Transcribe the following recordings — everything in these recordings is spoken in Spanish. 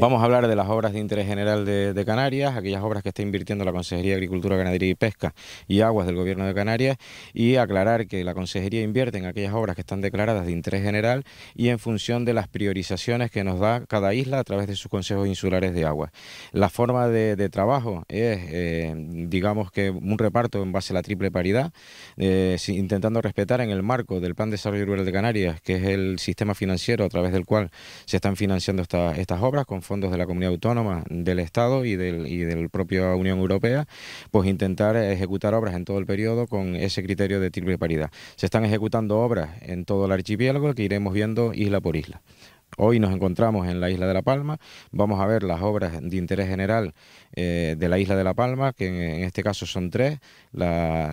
Vamos a hablar de las obras de interés general de, Canarias, aquellas obras que está invirtiendo la Consejería de Agricultura, Ganadería y Pesca y Aguas del Gobierno de Canarias y aclarar que la Consejería invierte en aquellas obras que están declaradas de interés general y en función de las priorizaciones que nos da cada isla a través de sus consejos insulares de agua. La forma de, trabajo es, eh, digamos que, un reparto en base a la triple paridad, eh, intentando respetar en el marco del Plan de Desarrollo Rural de Canarias, que es el sistema financiero a través del cual se están financiando estas obras, con fondos de la comunidad autónoma, del Estado y del, la propia Unión Europea, pues intentar ejecutar obras en todo el periodo con ese criterio de triple paridad. Se están ejecutando obras en todo el archipiélago que iremos viendo isla por isla. Hoy nos encontramos en la isla de La Palma, vamos a ver las obras de interés general eh, de la isla de La Palma, que en, este caso son tres, la,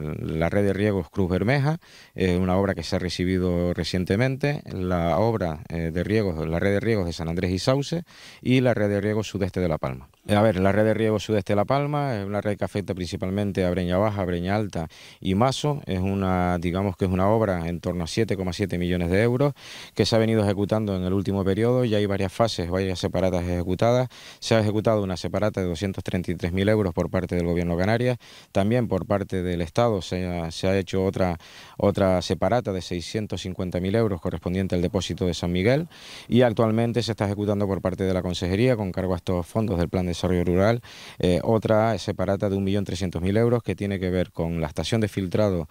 red de riegos Cruz Bermeja, eh, una obra que se ha recibido recientemente, la obra eh, de la red de riegos de San Andrés y Sauce y la red de riegos sudeste de La Palma. Eh, a ver, la red de riego sudeste de La Palma es una red que afecta principalmente a Breña Baja, Breña Alta y Mazo. Es una, digamos que es una obra en torno a 7,7 millones de euros que se ha venido ejecutando en el último periodo. y hay varias fases, varias separatas ejecutadas. Se ha ejecutado una separata de 233.000 euros por parte del Gobierno Canarias. También por parte del Estado se ha, hecho otra, otra separata de 650.000 euros correspondiente al depósito de San Miguel. Y actualmente se está ejecutando por parte de la Consejería con cargo a estos fondos del Plan de desarrollo rural. Eh, otra separata de 1.300.000 euros que tiene que ver con la estación de filtrado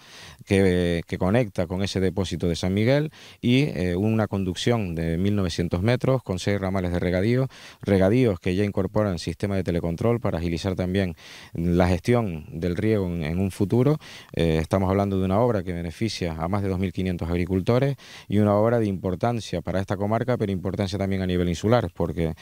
que, conecta con ese depósito de San Miguel y eh, una conducción de 1.900 metros con seis ramales de regadío, regadíos que ya incorporan sistema de telecontrol para agilizar también la gestión del riego en, un futuro. Eh, estamos hablando de una obra que beneficia a más de 2.500 agricultores y una obra de importancia para esta comarca, pero importancia también a nivel insular, porque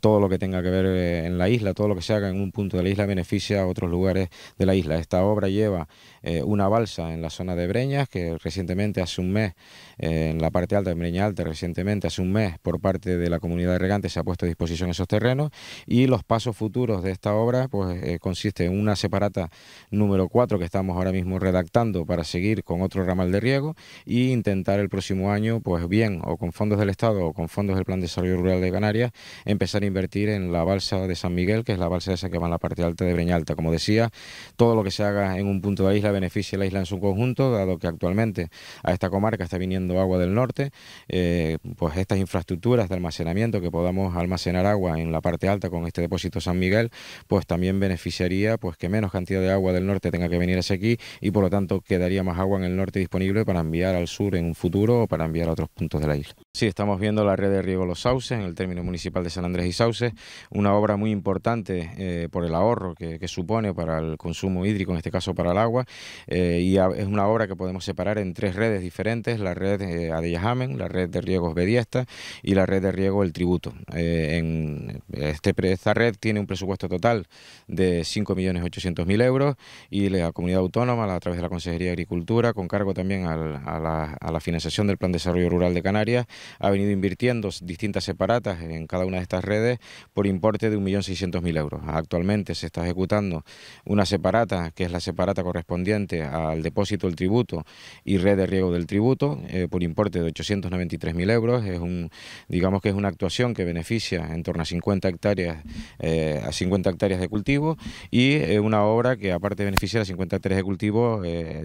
todo lo que tenga que ver en la la isla, todo lo que se haga en un punto de la isla beneficia a otros lugares de la isla. Esta obra lleva eh, una balsa en la zona de Breñas, que recientemente, hace un mes, eh, en la parte alta, de Breña Alta, recientemente, hace un mes, por parte de la comunidad de regantes se ha puesto a disposición esos terrenos y los pasos futuros de esta obra pues eh, consiste en una separata número 4 que estamos ahora mismo redactando para seguir con otro ramal de riego e intentar el próximo año, pues bien, o con fondos del Estado o con fondos del Plan de Desarrollo Rural de Canarias, empezar a invertir en la balsa de San Miguel, que es la balsa esa que va en la parte alta de Breñalta. Como decía, todo lo que se haga en un punto de la isla beneficia a la isla en su conjunto, dado que actualmente a esta comarca está viniendo agua del norte, eh, pues estas infraestructuras de almacenamiento, que podamos almacenar agua en la parte alta con este depósito San Miguel, pues también beneficiaría pues que menos cantidad de agua del norte tenga que venir hacia aquí y por lo tanto quedaría más agua en el norte disponible para enviar al sur en un futuro o para enviar a otros puntos de la isla. Sí, estamos viendo la red de riego Los Sauces en el término municipal de San Andrés y Sauces, una obra muy importante eh, por el ahorro que, supone para el consumo hídrico, en este caso para el agua, eh, y es una obra que podemos separar en tres redes diferentes, la red eh, de la red de riegos Bediesta y la red de riego El Tributo. Este esta red tiene un presupuesto total de 5.800.000 euros y la comunidad autónoma, a través de la Consejería de Agricultura, con cargo también a, la, a la financiación del Plan de Desarrollo Rural de Canarias, ha venido invirtiendo distintas separatas en cada una de estas redes por importe de 1.600.000 euros. Actualmente se está ejecutando una separata, que es la separata correspondiente al depósito del tributo y red de riego del tributo, eh, por importe de 893.000 euros. Es un, digamos que es una actuación que beneficia en torno a 50 hectáreas, eh, a 50 hectáreas de cultivo y eh, una obra que aparte de beneficiar a 50 hectáreas de cultivo,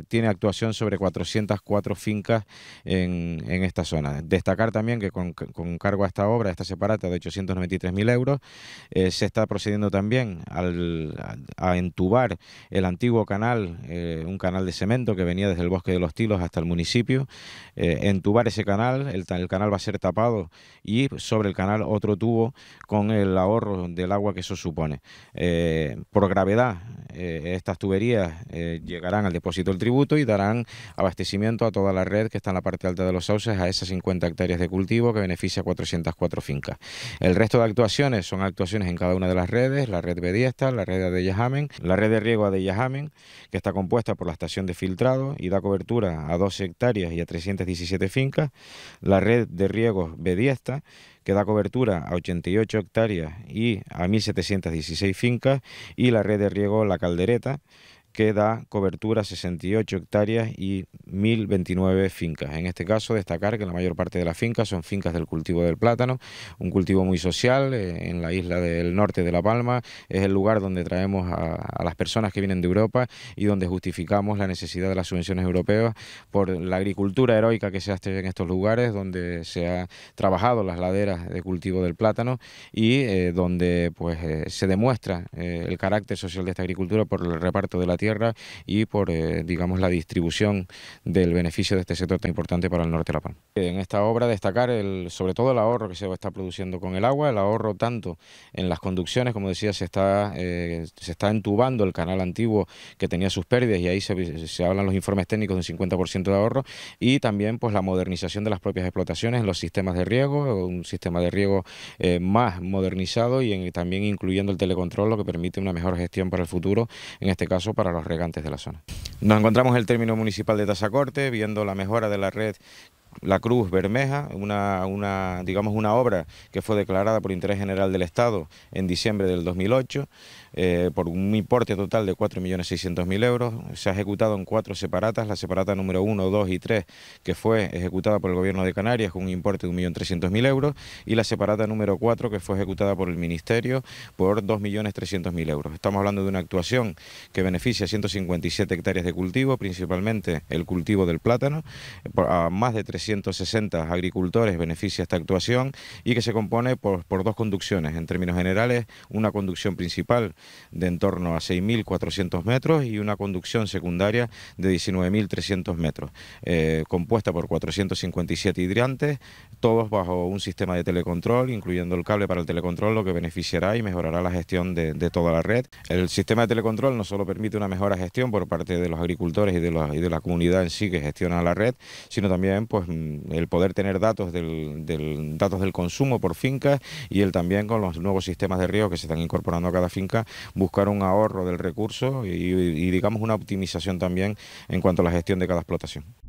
tiene actuación sobre 404 fincas en, en esta zona. Destacar también que con, cargo a esta obra, esta separata de 893.000 euros, eh, se está procediendo también a, entubar el antiguo canal, eh, un canal de cemento que venía desde el Bosque de los Tilos hasta el municipio, eh, entubar ese canal, el, canal va a ser tapado y sobre el canal otro tubo con el ahorro del agua que eso supone. por gravedad, eh, estas tuberías eh, llegarán al depósito del tributo y darán abastecimiento a toda la red que está en la parte alta de los sauces, a esas 50 hectáreas de cultivo que beneficia a 404 fincas. El resto de actuaciones son actuaciones en cada una de las redes, la red Bediesta, la red de Yajamen, la red de riego de Yajamen, que está compuesta por la estación de filtrado y da cobertura a 12 hectáreas y a 317 fincas, la red de riego Bediesta, que da cobertura a 88 hectáreas y a 1.716 fincas, y la red de riego La Caldereta, que da cobertura a 68 hectáreas y 1.029 fincas. En este caso, destacar que la mayor parte de las fincas son fincas del cultivo del plátano, un cultivo muy social eh, en la isla del norte de La Palma, es el lugar donde traemos a, las personas que vienen de Europa y donde justificamos la necesidad de las subvenciones europeas por la agricultura heroica que se hace en estos lugares, donde se ha trabajado las laderas de cultivo del plátano y eh, donde pues eh, se demuestra el carácter social de esta agricultura por el reparto de la tierra y por, eh, digamos, la distribución del beneficio de este sector tan importante para el norte de La pan En esta obra destacar el, sobre todo el ahorro que se está produciendo con el agua, el ahorro tanto en las conducciones, como decía, se está, eh, se está entubando el canal antiguo que tenía sus pérdidas y ahí se, hablan los informes técnicos de un 50% de ahorro y también pues la modernización de las propias explotaciones, los sistemas de riego, un sistema de riego eh, más modernizado y también incluyendo el telecontrol, lo que permite una mejor gestión para el futuro, en este caso para los regantes de la zona. Nos encontramos en el término municipal de Tazacorte viendo la mejora de la red la Cruz Bermeja, una, una, digamos una obra que fue declarada por interés general del Estado en diciembre del 2008, eh, por un importe total de 4.600.000 euros. Se ha ejecutado en cuatro separatas, la separata número 1, 2 y 3, que fue ejecutada por el Gobierno de Canarias con un importe de 1.300.000 euros, y la separata número 4, que fue ejecutada por el Ministerio por 2.300.000 euros. Estamos hablando de una actuación que beneficia 157 hectáreas de cultivo, principalmente el cultivo del plátano, a más de 300 160 agricultores beneficia esta actuación y que se compone por, dos conducciones. En términos generales, una conducción principal de en torno a 6.400 metros y una conducción secundaria de 19.300 metros, eh, compuesta por 457 hidriantes todos bajo un sistema de telecontrol, incluyendo el cable para el telecontrol, lo que beneficiará y mejorará la gestión de, toda la red. El sistema de telecontrol no solo permite una mejora gestión por parte de los agricultores y de, y de la comunidad en sí que gestiona la red, sino también pues, Mm, el poder tener datos del, datos del consumo por finca y el también con los nuevos sistemas de riego que se están incorporando a cada finca, buscar un ahorro del recurso y digamos una optimización también en cuanto a la gestión de cada explotación.